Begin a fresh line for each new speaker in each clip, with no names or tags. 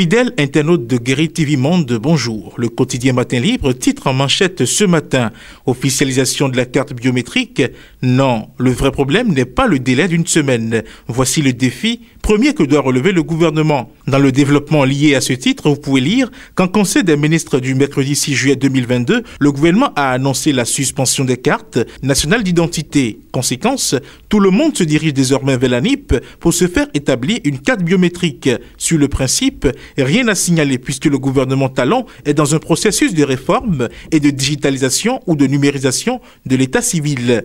Fidèle internaute de Guéry TV Monde, bonjour. Le quotidien Matin Libre titre en manchette ce matin Officialisation de la carte biométrique. Non, le vrai problème n'est pas le délai d'une semaine. Voici le défi premier que doit relever le gouvernement. Dans le développement lié à ce titre, vous pouvez lire qu'en Conseil des ministres du mercredi 6 juillet 2022, le gouvernement a annoncé la suspension des cartes nationales d'identité. Conséquence, tout le monde se dirige désormais vers la NIP pour se faire établir une carte biométrique. Sur le principe, rien à signaler puisque le gouvernement Talon est dans un processus de réforme et de digitalisation ou de numérisation de l'état civil.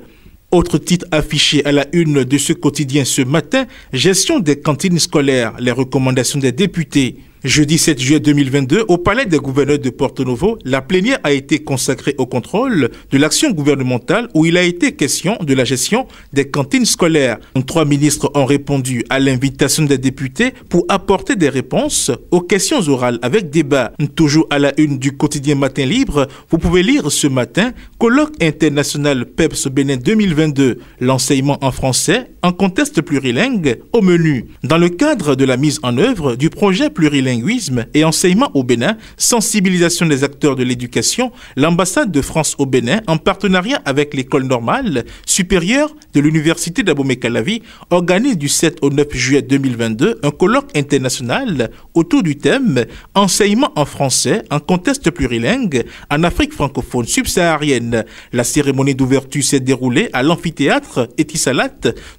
Autre titre affiché à la une de ce quotidien ce matin, gestion des cantines scolaires, les recommandations des députés. Jeudi 7 juillet 2022, au Palais des gouverneurs de Porto Novo, la plénière a été consacrée au contrôle de l'action gouvernementale où il a été question de la gestion des cantines scolaires. Trois ministres ont répondu à l'invitation des députés pour apporter des réponses aux questions orales avec débat. Toujours à la une du quotidien Matin Libre, vous pouvez lire ce matin Colloque international PEPS Bénin 2022, l'enseignement en français en contexte plurilingue au menu. Dans le cadre de la mise en œuvre du projet plurilinguisme et enseignement au Bénin, sensibilisation des acteurs de l'éducation, l'ambassade de France au Bénin, en partenariat avec l'école normale supérieure de l'université d'Abomey-Calavi, organise du 7 au 9 juillet 2022 un colloque international autour du thème enseignement en français en contexte plurilingue en Afrique francophone subsaharienne. La cérémonie d'ouverture s'est déroulée à l'amphithéâtre Etisalat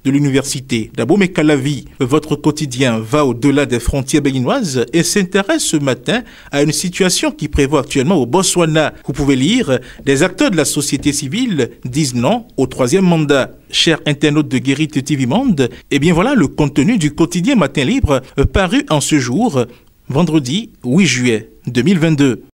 de université Kalavi, votre quotidien va au-delà des frontières béninoises et s'intéresse ce matin à une situation qui prévoit actuellement au Botswana. Vous pouvez lire, des acteurs de la société civile disent non au troisième mandat. Chers internautes de Guérit TV Monde, et eh bien voilà le contenu du quotidien Matin Libre euh, paru en ce jour, vendredi 8 juillet 2022.